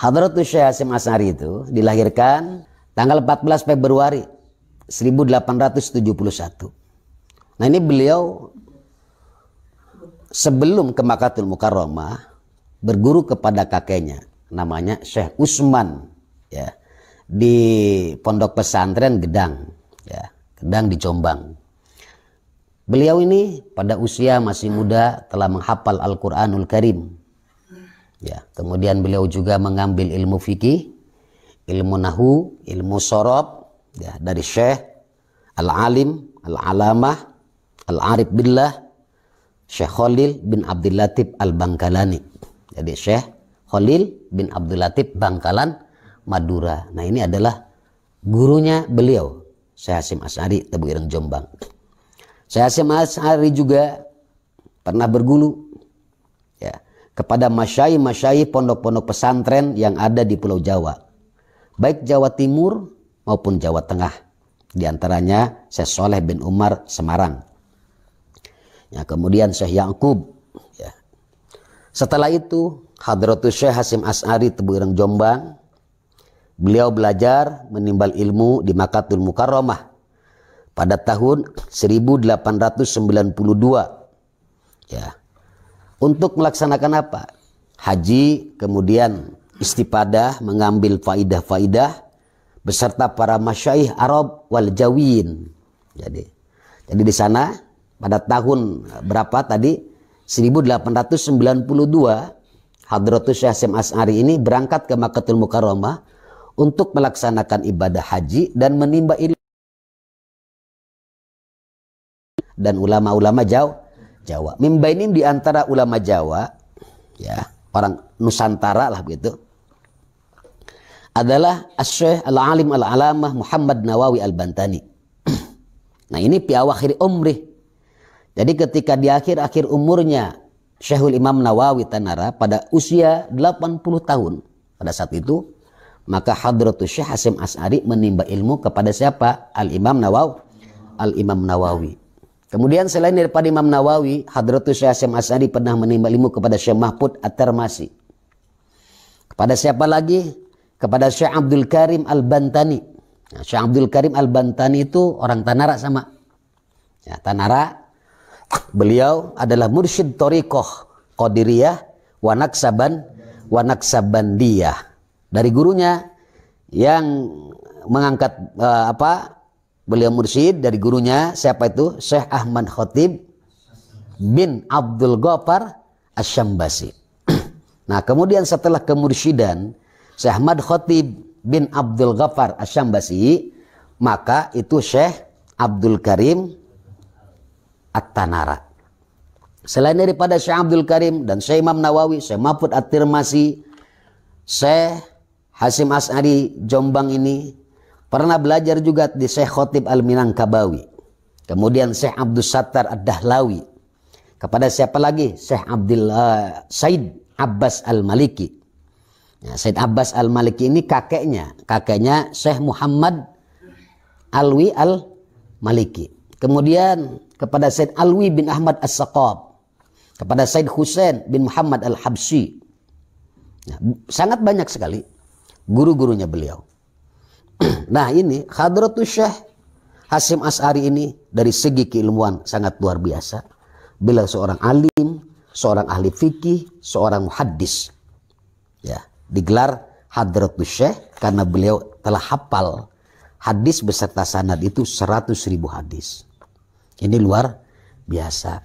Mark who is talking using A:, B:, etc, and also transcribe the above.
A: Hadrat Syekh Hasim Asari itu dilahirkan tanggal 14 Februari 1871. Nah ini beliau sebelum ke Makatul Mukarramah berguru kepada kakeknya namanya Syekh Usman ya di pondok pesantren Gedang ya Gedang di Jombang. Beliau ini pada usia masih muda telah menghafal Al-Qur'anul Karim Ya, kemudian beliau juga mengambil ilmu fikih, ilmu nahu, ilmu sorob ya, dari Syekh Al-Alim, Al-Alamah, Al-Arif Billah, Syekh Khalil bin Abdul Latif Al-Bangkalani. Jadi Syekh Khalil bin Abdul Latif Bangkalan Madura. Nah ini adalah gurunya beliau, Syekh Hasim As'ari, Tebu Ireng Jombang. Syekh Hasim As'ari juga pernah berguru kepada masyai-masyai pondok-pondok pesantren yang ada di Pulau Jawa, baik Jawa Timur maupun Jawa Tengah, di antaranya Syekh Soleh bin Umar Semarang. Ya, kemudian Syekh Ya'qub. Ya. Setelah itu, Hadratus Syekh Hasim As'ari Tebuireng Jombang, beliau belajar menimbal ilmu di Makatul Mukarramah pada tahun 1892. Ya, untuk melaksanakan apa? Haji, kemudian istifadah, mengambil faidah-faidah beserta para masyaih Arab wal Jawin. Jadi jadi di sana pada tahun berapa tadi 1892 Hadratus Syekh Hasyim As'ari ini berangkat ke muka Mukarramah untuk melaksanakan ibadah haji dan menimba ilmu dan ulama-ulama jauh Jawa. Mimba ini di antara ulama Jawa, ya orang Nusantara lah begitu, adalah Asy'ah Al-Alim Al-Alamah Muhammad Nawawi Al-Bantani. nah ini piawakhir umrih. Jadi ketika di akhir-akhir umurnya Syekhul Imam Nawawi Tanara pada usia 80 tahun pada saat itu maka Hadratus Syekh Hasim As'ari menimba ilmu kepada siapa? Al-Imam Nawawi. Al-Imam Nawawi. Kemudian selain daripada Imam Nawawi, Hadratus Syekh Hasyam As'ari pernah menimba ilmu kepada Syekh Mahfud At-Tarmasi. Kepada siapa lagi? Kepada Syekh Abdul Karim Al-Bantani. Nah, Syekh Abdul Karim Al-Bantani itu orang Tanara sama. Ya, Tanara, beliau adalah mursyid Torikoh Qadiriyah Wanaksaban Wanaksabandiyah. Dari gurunya yang mengangkat uh, apa beliau mursyid dari gurunya siapa itu Syekh Ahmad Khotib bin Abdul Ghafar Asyambasi. nah kemudian setelah kemursyidan Syekh Ahmad Khotib bin Abdul Ghafar Asyambasi maka itu Syekh Abdul Karim At-Tanara. Selain daripada Syekh Abdul Karim dan Syekh Imam Nawawi, Syekh Mahfud At-Tirmasi, Syekh Hasim As'ari Jombang ini, Pernah belajar juga di Syekh Khotib Al-Minangkabawi. Kemudian Syekh Abdul Sattar Ad-Dahlawi. Kepada siapa lagi? Syekh uh, Said Abbas Al-Maliki. Nah, Said Abbas Al-Maliki ini kakeknya. Kakeknya Syekh Muhammad Alwi Al-Maliki. Kemudian kepada Said Alwi bin Ahmad As-Saqab. Kepada Said Hussein bin Muhammad al Habsi, Nah, sangat banyak sekali guru-gurunya beliau. nah ini Khadratu Syekh Hasim As'ari ini dari segi keilmuan sangat luar biasa. bila seorang alim, seorang ahli fikih, seorang hadis Ya, digelar Hadratus Syekh karena beliau telah hafal hadis beserta sanad itu 100 ribu hadis. Ini luar biasa.